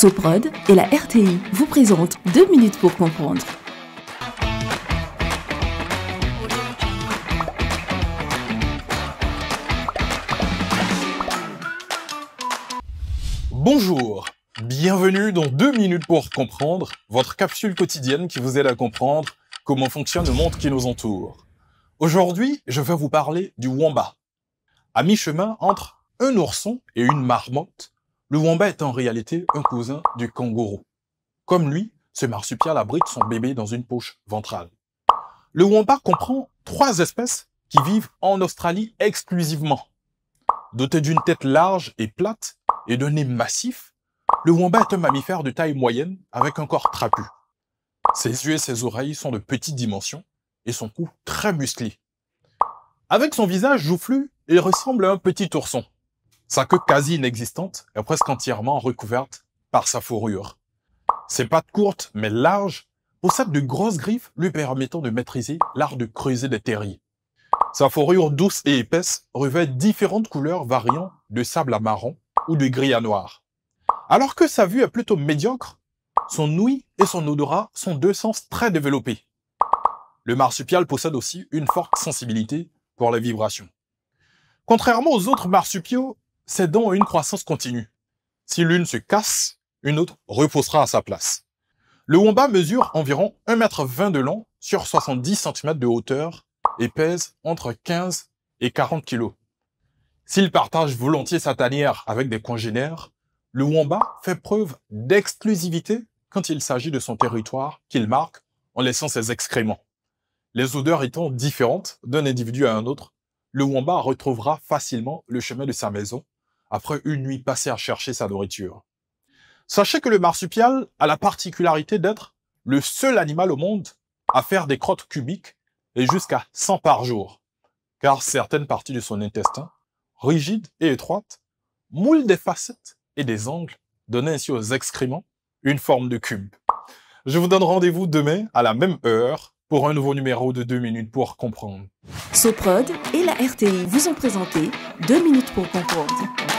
Soprod et la RTI vous présentent 2 minutes pour comprendre. Bonjour, bienvenue dans 2 minutes pour comprendre, votre capsule quotidienne qui vous aide à comprendre comment fonctionne le monde qui nous entoure. Aujourd'hui, je vais vous parler du Wamba. À mi-chemin entre un ourson et une marmotte, le Womba est en réalité un cousin du kangourou. Comme lui, ce marsupial abrite son bébé dans une poche ventrale. Le Womba comprend trois espèces qui vivent en Australie exclusivement. Doté d'une tête large et plate et d'un nez massif, le Womba est un mammifère de taille moyenne avec un corps trapu. Ses yeux et ses oreilles sont de petites dimensions et son cou très musclé. Avec son visage joufflu, il ressemble à un petit ourson sa queue quasi inexistante est presque entièrement recouverte par sa fourrure. Ses pattes courtes mais larges possèdent de grosses griffes lui permettant de maîtriser l'art de creuser des terriers. Sa fourrure douce et épaisse revêt différentes couleurs variant de sable à marron ou de gris à noir. Alors que sa vue est plutôt médiocre, son ouïe et son odorat sont deux sens très développés. Le marsupial possède aussi une forte sensibilité pour les vibrations. Contrairement aux autres marsupiaux, c'est donc une croissance continue. Si l'une se casse, une autre repoussera à sa place. Le womba mesure environ 1,20 m de long sur 70 cm de hauteur et pèse entre 15 et 40 kg. S'il partage volontiers sa tanière avec des congénères, le womba fait preuve d'exclusivité quand il s'agit de son territoire qu'il marque en laissant ses excréments. Les odeurs étant différentes d'un individu à un autre, le womba retrouvera facilement le chemin de sa maison après une nuit passée à chercher sa nourriture. Sachez que le marsupial a la particularité d'être le seul animal au monde à faire des crottes cubiques et jusqu'à 100 par jour, car certaines parties de son intestin, rigides et étroites, moulent des facettes et des angles, donnant ainsi aux excréments une forme de cube. Je vous donne rendez-vous demain à la même heure pour un nouveau numéro de 2 minutes pour comprendre. Soprod et la RTI vous ont présenté 2 minutes pour comprendre.